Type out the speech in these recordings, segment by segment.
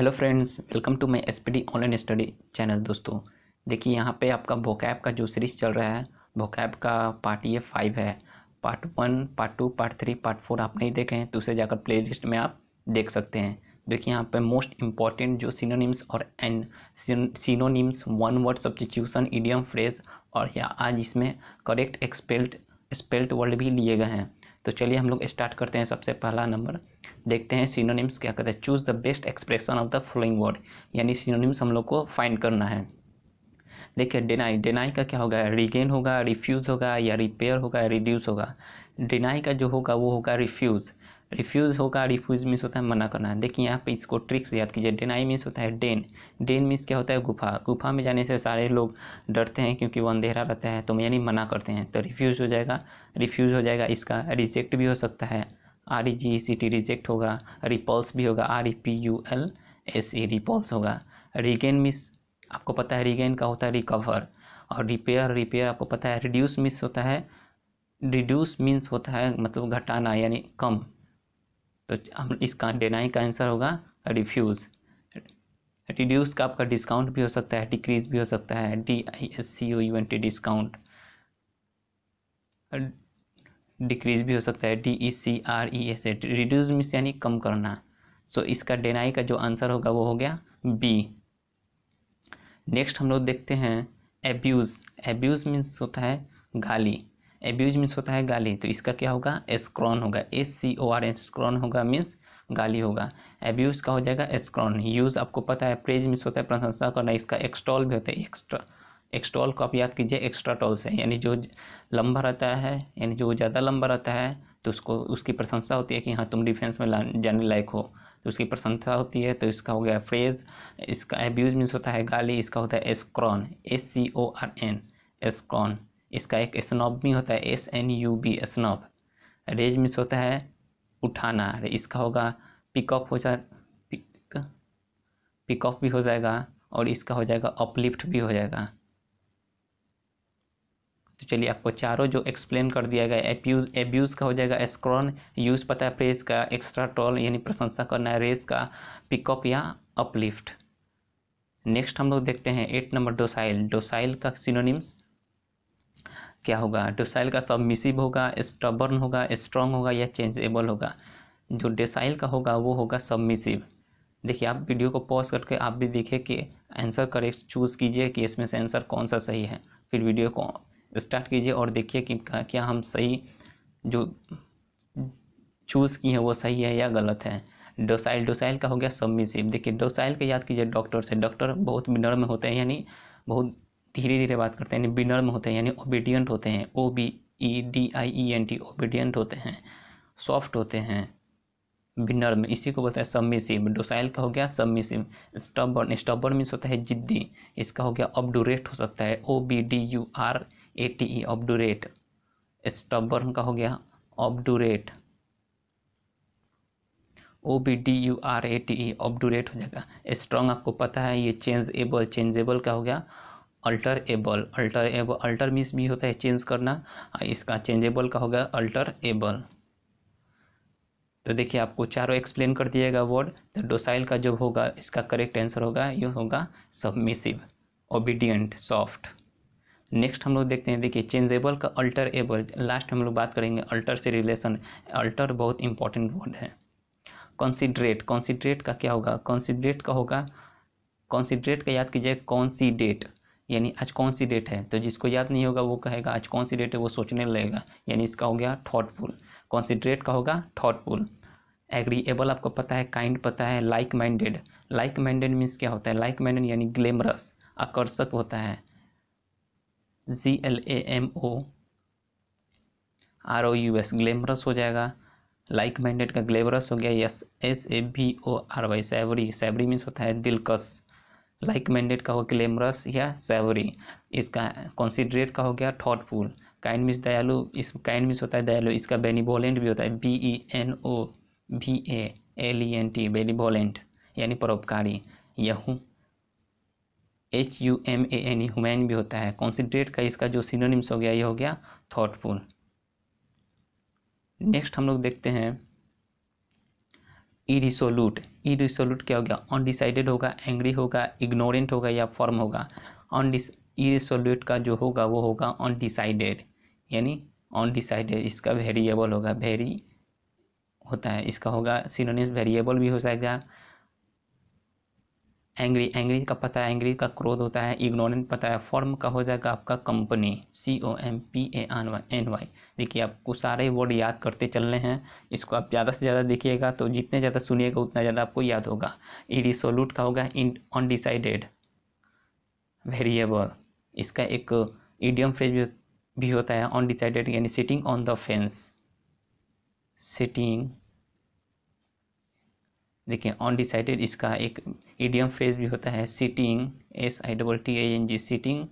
hello friends welcome to my SPD online study channel दोस्तों देखिए यहाँ पे आपका भोकैब का जो सीरीज चल रहा है भोकैब का पार्ट ये फाइव है part one part two part three part four आप नहीं देखें तो उसे जाकर प्लेलिस्ट में आप देख सकते हैं देखिए यहाँ पे मोस्ट इंपॉर्टेंट जो सिनोनिम्स और एन synonyms one word substitution idiom phrase और या आज इसमें करेक्ट एक्सपेल्ट स्पेल्ट वर्ड भी लिए गए हैं तो चलिए हम लोग स्टार्ट करते हैं सबसे पहला नंबर देखते हैं सिनोनिम्स क्या कहते हैं choose the best expression of the following word यानी सिनोनिम्स हम लोग को फाइंड करना है देखिए डिनाई डिनाई का क्या होगा रिगेन होगा रिफ्यूज़ होगा या रिपेयर होगा रिड्यूस होगा डिनाई का जो होगा वो होगा रिफ्यूज़ रिफ्यूज़ होगा रिफ्यूज़ मीन्स होता है मना करना देखिए यहाँ पे इसको ट्रिक्स याद कीजिए डेनाई मीन्स होता है डेन डेन मीन्स क्या होता है गुफा गुफा में जाने से सारे लोग डरते हैं क्योंकि वो अंधेरा रहता है तो यानी मना करते हैं तो रिफ्यूज़ हो जाएगा रिफ्यूज़ हो जाएगा इसका रिजेक्ट भी हो सकता है R E G C T reject होगा रिपल्स भी होगा R E P U L S E repulse होगा रिगेन मिस आपको पता है रिगेन का होता है रिकवर और रिपेयर रिपेयर आपको पता है रिड्यूस मिस होता है रिड्यूस मीन्स होता है मतलब घटाना यानी कम तो हम इसका डेनाई का आंसर होगा रिफ्यूज़ रिड्यूस का आपका डिस्काउंट भी हो सकता है डिक्रीज भी हो सकता है डी आई एस सी ओ यून टी डिस्काउंट डिक्रीज भी हो सकता है D E C R E S A reduce means यानी कम करना सो so, इसका डेनाई का जो आंसर होगा वो हो गया बी नेक्स्ट हम लोग देखते हैं एब्यूज़ एब्यूज़ मीन्स होता है गाली एब्यूज मीन्स होता है गाली तो इसका क्या होगा एस्क्रॉन होगा एस सी ओ आर एस्क्रॉन होगा मीन्स गाली होगा एब्यूज का हो जाएगा एस्क्रॉन यूज़ आपको पता है प्रेज मीन्स होता है प्रशंसा करना इसका एक्सटॉल भी होता है एक्स्ट्रा एक्सटॉल को आप याद कीजिए एक्स्ट्रा टॉल से यानी जो लंबा रहता है यानी जो ज़्यादा लंबा रहता है तो उसको उसकी प्रशंसा होती है कि हाँ तुम डिफेंस में जाने लायक हो तो उसकी प्रशंसा होती है तो इसका हो गया फ्रेज इसका एब्यूज मीन्स होता है गाली इसका होता है scorn S C O R N scorn इसका एक स्नॉब भी होता है S N U B snob raise means होता है उठाना इसका होगा पिकअप हो जा पिक पिकअप भी हो जाएगा और इसका हो जाएगा अपलिफ्ट भी हो जाएगा तो चलिए आपको चारों जो एक्सप्लेन कर दिया गया एप्यूज एब्यूज़ का हो जाएगा स्क्रॉन यूज़ पता है प्रेज का एक्स्ट्रा टॉल यानी प्रशंसा करना है रेस का पिकअप या अपलिफ्ट नेक्स्ट हम लोग देखते हैं एट नंबर डोसाइल डोसाइल का सिनोनिम्स क्या होगा डोसाइल का सबमिसिव होगा स्टबर्न होगा स्ट्रॉन्ग होगा या चेंजेबल होगा जो डेसाइल का होगा वो होगा सबमिसिव देखिए आप वीडियो को पॉज करके आप भी देखिए कि आंसर करेक्ट चूज़ कीजिए कि इसमें से आंसर कौन सा सही है फिर वीडियो को स्टार्ट कीजिए और देखिए कि क्या हम सही जो चूज़ किए हैं वो सही है या गलत है डोसाइल डोसाइल का हो गया सबमिसिव देखिए डोसाइल का याद कीजिए डॉक्टर से डॉक्टर बहुत नर्म होते हैं यानी बहुत धीरे धीरे बात करते हैं यानी विनर्म होते हैं यानी ओबीडियंट होते हैं O B E D I E N T obedient होते हैं सॉफ्ट होते हैं विनर्म इसी को बोलता है सबमिसिव डोसाइल का हो गया सबमिसिव स्टबर्न स्टबर्न मीन्स होता है जिद्दी इसका हो गया ऑब्डोरेट हो सकता है O B D U R A T E obdurate stubborn का हो गया obdurate O B D U R A T E obdurate हो जाएगा स्ट्रॉन्ग आपको पता है ये चेंज एबल चेंजेबल का हो गया alterable alterable alter means भी होता है चेंज करना इसका चेंजेबल का होगा अल्टर एबल तो देखिए आपको चारों एक्सप्लेन कर दिएगा वर्ड तो डोसाइल का जो होगा इसका करेक्ट आंसर होगा ये होगा सबमिसिव ओबीडियंट सॉफ्ट नेक्स्ट हम लोग देखते हैं देखिए चेंजेबल का अल्टर एबल लास्ट हम लोग बात करेंगे अल्टर से रिलेशन अल्टर बहुत इंपॉर्टेंट वर्ड है कॉन्सिड्रेट कॉन्सिड्रेट का क्या होगा कॉन्सिड्रेट का होगा कॉन्सिड्रेट का याद कीजिए कॉन्सीडेट यानी आज कौन सी डेट है तो जिसको याद नहीं होगा वो कहेगा आज कौन सी डेट है वो सोचने लगेगा यानी इसका हो गया थॉटफुल कॉन्सिड्रेट का होगा थॉटफुल एग्रीएबल आपको पता है काइंड पता है like minded like minded means क्या होता है लाइक माइंडेड यानी ग्लैमरस आकर्षक होता है G L A M O R O U S glamorous हो जाएगा लाइक माइंडेड का ग्लेमरस हो गया yes S A B O R Y savoury savoury means होता है दिलकश लाइक माइंडेड का हो ग्लैमरस या सैवरी इसका कॉन्सिडरेट का हो गया थॉटफुल काइंड मिस दयालु इस काइंड मिस होता है दयालु इसका बेनिवोलेंट भी होता है B E N O B A L E N T benevolent यानी परोपकारी यहू H U M A N E humane भी होता है कॉन्सिड्रेट का इसका जो सिनोनिम्स हो गया ये हो गया थॉटफुल नेक्स्ट हम लोग देखते हैं इरिसोल्यूट इरिसोल्यूट क्या हो गया अनडिसाइडेड होगा एंग्री होगा इग्नोरेंट होगा या फॉर्म होगा अनडिस इरिसोल्यूट का जो होगा वो होगा अनडिसाइडेड यानी अनडिसाइडेड इसका वेरिएबल होगा वेरी होता है इसका होगा सिनोनिम्स वेरिएबल भी हो जाएगा एंग्री एंग्री का पता है एंग्री का क्रोध होता है इग्नोरेंट पता है फॉर्म का हो जाएगा आपका company C O M P A N Y N Y देखिए आपको सारे वर्ड याद करते चलने हैं इसको आप ज़्यादा से ज़्यादा देखिएगा तो जितने ज़्यादा सुनिएगा उतना ज़्यादा आपको याद होगा इरिसोल्यूट का होगा इन अनडिसाइडेड वेरिएबल इसका एक ईडियम फ्रेज भी होता है अनडिसाइडेड यानी sitting on the fence sitting देखिए ऑन डिसाइडेड इसका एक ईडियम फ्रेज भी होता है sitting S I double T I N G sitting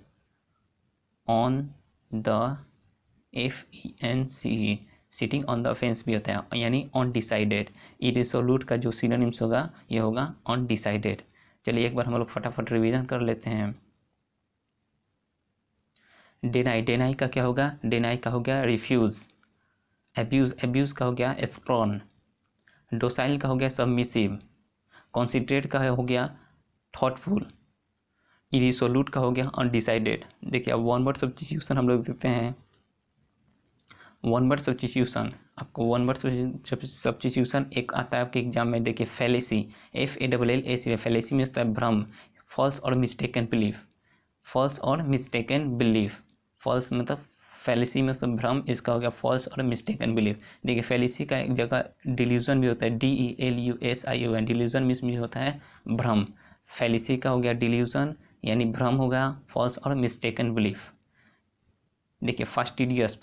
on the F E N C E sitting on the fence भी होता है यानी ऑन डिसाइडेड रिसोल्यूट का जो सीनोनिम्स होगा ये होगा ऑन डिसाइडेड चलिए एक बार हम लोग फटाफट रिवीजन कर लेते हैं डेनाई डेनाई का क्या होगा डेनाई का हो गया रिफ्यूज़ एब्यूज़ एब्यूज़ का हो गया स्प्रॉन डोसाइल का हो गया सबमिसिव कॉन्सेंट्रेट का हो गया थॉटफुल इरिसोल्यूट का हो गया अनडिसाइडेड देखिए अब वन वर्ड सब्सिट्यूशन हम लोग देखते हैं वन वर्ड सब्सिट्यूशन आपको वन वर्ड सब्सिट्यूशन एक आता है आपके एग्जाम में देखिए fallacy F A double L A C fallacy में होता है भ्रम फॉल्स और मिस्टेकन बिलीफ फॉल्स और मिस्टेकन बिलीफ फॉल्स मतलब फेलिसी में मतलब भ्रम इसका हो गया फॉल्स और मिस्टेकन बिलीफ देखिए फेलिसी का एक जगह डिल्यूजन भी होता है D E L U S I U N delusion means भी होता है भ्रम फेलिसी का हो गया डिल्यूजन यानी भ्रम हो गया फॉल्स और मिस्टेकन बिलीफ देखिए फास्टिडियस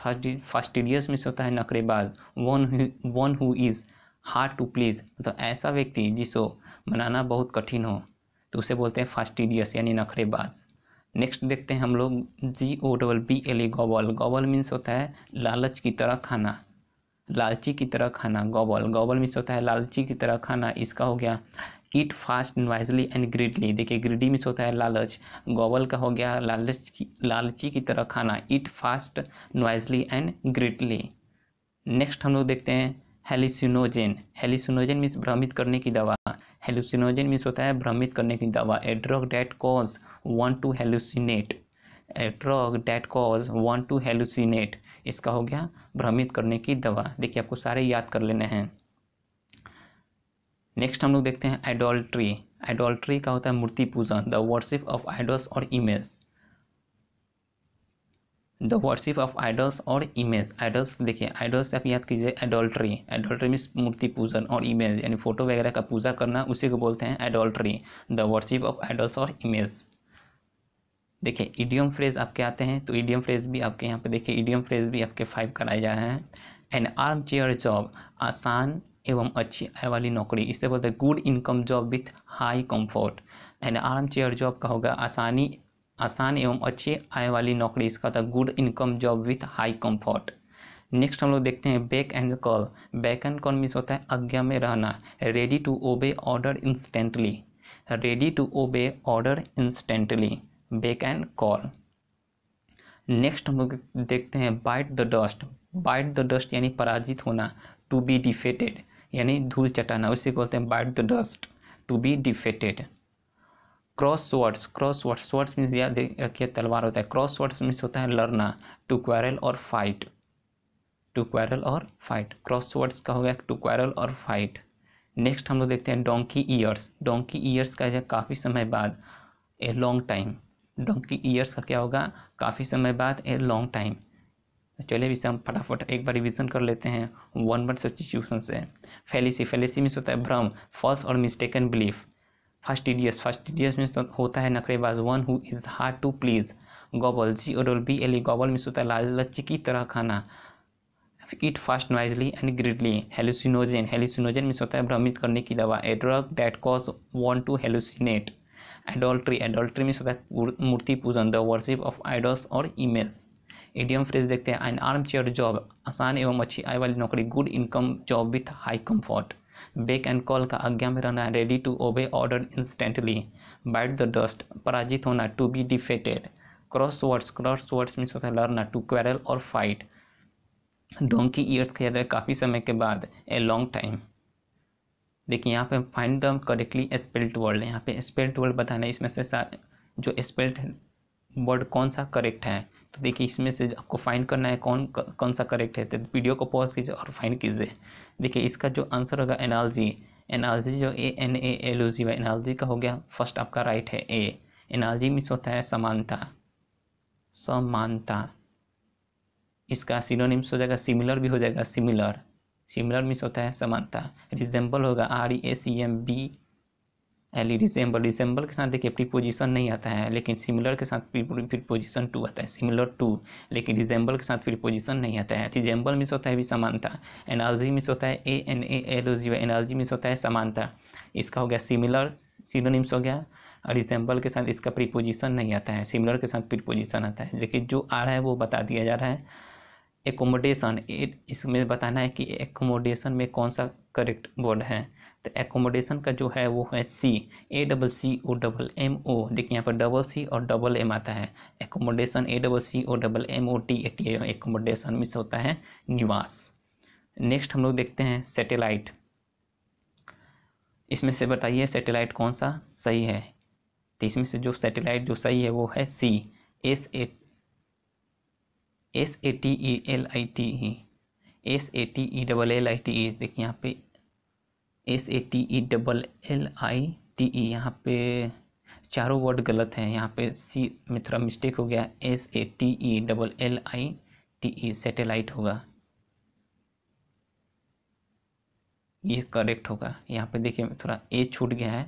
फास्टिडियस मिस होता है नकरेबाज one one who is hard to please मतलब ऐसा व्यक्ति जिसको मनाना बहुत कठिन हो तो उसे बोलते हैं फास्टिडियस यानी नखरेबाज नेक्स्ट देखते हैं हम लोग G O double B L E gobble gobble means होता है लालच की तरह खाना लालची की तरह खाना गोबल गोबल मीन्स होता है लालची की तरह खाना इसका हो गया eat fast and wisely and greedily देखिए ग्रीडी मीन्स होता है लालच गोबल का हो गया लालच की लालची की तरह खाना eat fast wisely and greedily next हम लोग देखते हैं हेलिसिनोजेन हेलिसिनोजेन मीन्स भ्रमित करने की दवा हेलिसिनोजेन मीन्स होता है भ्रमित करने की दवा a drug that cause want to hallucinate a drug that cause want to hallucinate इसका हो गया भ्रमित करने की दवा देखिए आपको सारे याद कर लेने हैं नेक्स्ट हम लोग देखते हैं एडोल्ट्री एडोल्ट्री का होता है मूर्ति पूजन द वर्शिप ऑफ आइडल्स और image the worship of idols और इमेज आइडल्स देखिए आइडल्स आप याद कीजिए एडोल्ट्री एडोल्ट्री मीन्स मूर्ति पूजन और इमेज यानी फोटो वगैरह का पूजा करना उसी को बोलते हैं idolatry the worship of idols और इमेज देखिए ईडियम फ्रेज आपके आते हैं तो ईडियम फ्रेज भी आपके यहाँ पे देखिए ईडियम फ्रेज भी आपके फाइव कराए जा रहे हैं एंड आर्म चेयर जॉब आसान एवं अच्छी आय वाली नौकरी इसे बोलते हैं good income job with high comfort and armchair job का होगा आसानी आसान एवं अच्छी आय वाली नौकरी इसका होता है good income job with high comfort next हम लोग देखते हैं beck and call beck and call means होता है आज्ञा में रहना ready to obey order instantly ready to obey order instantly beck and call next हम लोग देखते हैं bite the dust bite the dust यानी पराजित होना टू बी डिफेटेड यानी धूल चटाना उसे बोलते हैं bite the dust to be defeated cross words cross words words means याद रखिए तलवार होता है क्रॉस वर्ड्स मीन्स होता है लड़ना टू क्वारल और फाइट टू क्वारल और फाइट क्रॉस वर्ड्स का हो गया टू क्वारल और फाइट नेक्स्ट हम लोग देखते हैं डोंकी ईयर्स डोंकी ईयर्स का काफ़ी समय बाद ए लॉन्ग टाइम डॉग की ईयर्स का क्या होगा काफ़ी समय बाद ए लॉन्ग टाइम तो चलिए इसे हम फटाफट एक बार रिविजन कर लेते हैं वन वर्ड सिचुएशन से फेलिसी फेलिसी मीन्स होता है भ्रम फॉल्स और mistaken belief first fastidious means तो होता है नखरेबाज one who is hard to please gobble G और बी एली गॉबल मीन्स होता है लच्ची की तरह खाना eat fast noisily and greedily hallucinogen hallucinogen means होता है भ्रमित करने की दवा a drug that cause want to hallucinate idolatry means होता है मूर्ति पूजन द वर्शिप ऑफ आइडल्स और इमेज एडियम फ्रेज देखते हैं एन आर्म चेयर जॉब आसान एवं अच्छी आय वाली नौकरी good income job with high comfort beck and call का आज्ञा में रहना ready to obey order instantly bite the dust पराजित होना to be defeated cross words cross words means होता है लड़ना टू क्वेरल और फाइट डोंकी ईयर्स का याद है काफ़ी समय के बाद ए लॉन्ग टाइम देखिए यहाँ पे find the correctly spelt word है यहाँ पे स्पेल्ट वर्ड बताना है इसमें से जो स्पेल्ट वर्ड कौन सा करेक्ट है तो देखिए इसमें से आपको फाइंड करना है कौन कौन सा करेक्ट है तो वीडियो को पॉज कीजिए और फाइंड कीजिए देखिए इसका जो आंसर होगा एनालजी एनालजी जो ए N A L O G एनालजी का हो गया फर्स्ट आपका राइट है ए एनालजी मीन्स होता है समानता समानता इसका सिनोनिम्स हो जाएगा सिमिलर भी हो जाएगा सिमिलर सिमिलर मीन्स होता है समानता रिजेंबल होगा R E A C M B L E resemble resemble के साथ देखिए पोजिशन नहीं आता है लेकिन सिमिलर के साथ फिर पोजिशन टू आता है सिमिलर टू लेकिन रिजेंबल के साथ फिर पोजिशन नहीं आता है रिजेंबल मीन्स होता है भी समानता एनालजी मीन्स होता है A N A L O G analogy means होता है समानता इसका हो गया सिमिलर सिनोनिम्स हो गया और रिजेंबल के साथ इसका प्रीपोजिशन नहीं आता है सिमिलर के साथ प्रीपोजिशन आता है लेकिन जो आ रहा है वो बता दिया जा रहा है एकोमोडेशन इसमें बताना है कि एकोमोडेशन में कौन सा करेक्ट वर्ड है तो एकोमोडेशन का जो है वो है C A double C O double M O देखिए यहाँ पर डबल सी और डबल एम आता है accommodation A double C O double M O T A T accommodation में से होता है निवास नेक्स्ट हम लोग देखते हैं सैटेलाइट इसमें से बताइए सैटेलाइट कौन सा सही है तो इसमें से जो सैटेलाइट जो सही है वो है C S A S A T E L I T E S A T E double L I T E देखिए यहाँ पे S A T E double L I T E यहाँ पे चारों वर्ड गलत हैं यहाँ पे सी में थोड़ा मिस्टेक हो गया S A T E double L I T E satellite होगा ये करेक्ट होगा यहाँ पे देखिए थोड़ा ए छूट गया है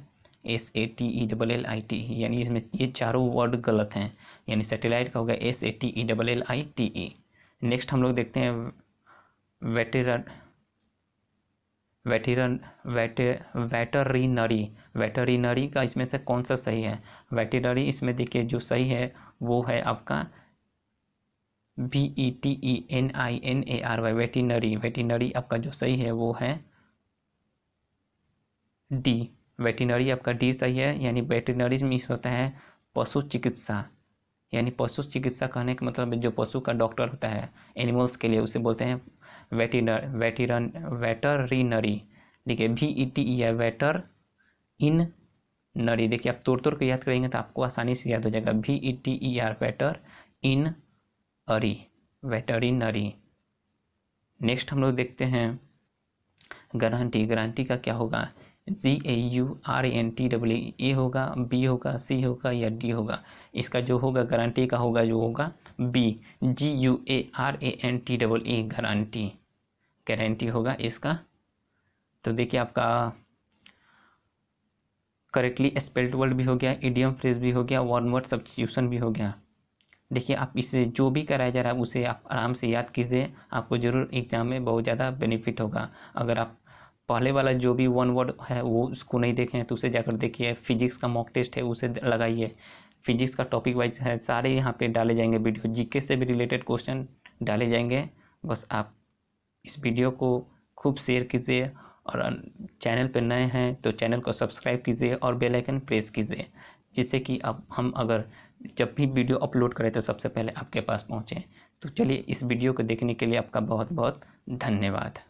S A T E double L I T यानी इसमें ये चारों वर्ड गलत हैं यानी सैटेलाइट का गया S A T E double L I T E next हम लोग देखते हैं वेटेरन वेटेरन वेटे वेटरिनरी वेटरिनरी का इसमें से कौन सा सही है वेटेरनरी इसमें देखिए जो सही है वो है आपका B E e T E e N I N A R Y veterinary veterinary आपका जो सही है वो है डी वेटिनरी आपका डी सही है यानी वेटिनरी में होता है पशु चिकित्सा यानी पशु चिकित्सा कहने का मतलब जो पशु का डॉक्टर होता है एनिमल्स के लिए उसे बोलते हैं वेटिनर वेटिरन वेटरिनरी देखिए V E T E R waiter in नरी देखिए आप तोड़ तोड़ के याद करेंगे तो आपको आसानी से याद हो जाएगा V E T E R waiter in अरी वेटरिनरी नेक्स्ट हम लोग देखते हैं गारंटी गारंटी का क्या होगा G A U R N T W A होगा बी होगा सी होगा या डी होगा इसका जो होगा गारंटी का होगा जो होगा B G U A R A N T double A guarantee guarantee होगा इसका तो देखिए आपका करेक्टली स्पेल्ड वर्ड भी हो गया इडियम फ्रेज भी हो गया वन वर्ड सब्सिट्यूशन भी हो गया देखिए आप इसे जो भी कराया जा रहा है उसे आप आराम से याद कीजिए आपको ज़रूर एग्ज़ाम में बहुत ज़्यादा बेनिफिट होगा अगर आप पहले वाला जो भी वन वर्ड है वो उसको नहीं देखे हैं तो उसे जाकर देखिए फिजिक्स का मॉक टेस्ट है उसे लगाइए फिजिक्स का टॉपिक वाइज है सारे यहाँ पे डाले जाएंगे वीडियो जीके से भी रिलेटेड क्वेश्चन डाले जाएंगे बस आप इस वीडियो को खूब शेयर कीजिए और चैनल पर नए हैं तो चैनल को सब्सक्राइब कीजिए और बेलाइकन प्रेस कीजिए जिससे कि आप हम अगर जब भी वीडियो अपलोड करें तो सबसे पहले आपके पास पहुँचें तो चलिए इस वीडियो को देखने के लिए आपका बहुत बहुत धन्यवाद